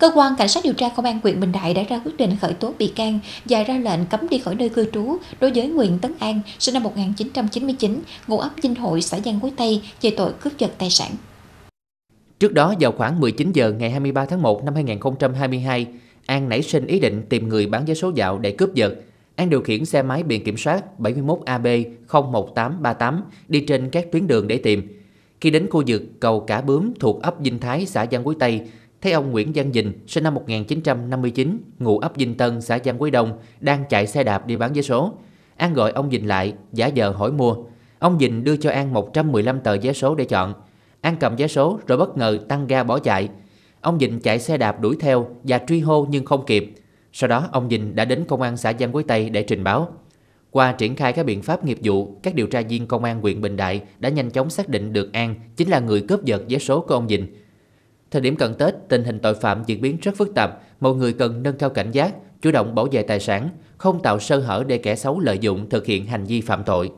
Cơ quan Cảnh sát điều tra Công an huyện Bình Đại đã ra quyết định khởi tố bị can và ra lệnh cấm đi khỏi nơi cư trú đối với Nguyễn Tấn An, sinh năm 1999, ngụ ấp Vinh Hội, xã Giang Quế Tây, về tội cướp giật tài sản. Trước đó vào khoảng 19 giờ ngày 23 tháng 1 năm 2022, An nảy sinh ý định tìm người bán vé số dạo để cướp giật. An điều khiển xe máy biển kiểm soát 71AB01838 đi trên các tuyến đường để tìm. Khi đến khu vực cầu Cả Bướm thuộc ấp Vinh Thái, xã Giang Quế Tây, thấy ông Nguyễn Văn Dình, sinh năm 1959, ngụ ấp Dinh Tân, xã Giang Quế Đông, đang chạy xe đạp đi bán vé số. An gọi ông Dình lại, giả giờ hỏi mua. Ông Dình đưa cho An 115 tờ vé số để chọn. An cầm vé số rồi bất ngờ tăng ga bỏ chạy. Ông Dình chạy xe đạp đuổi theo và truy hô nhưng không kịp. Sau đó ông Dình đã đến công an xã Giang Quế Tây để trình báo. Qua triển khai các biện pháp nghiệp vụ, các điều tra viên công an huyện Bình Đại đã nhanh chóng xác định được An chính là người cướp giật vé số của ông Dình. Thời điểm cận Tết, tình hình tội phạm diễn biến rất phức tạp, mọi người cần nâng cao cảnh giác, chủ động bảo vệ tài sản, không tạo sơ hở để kẻ xấu lợi dụng thực hiện hành vi phạm tội.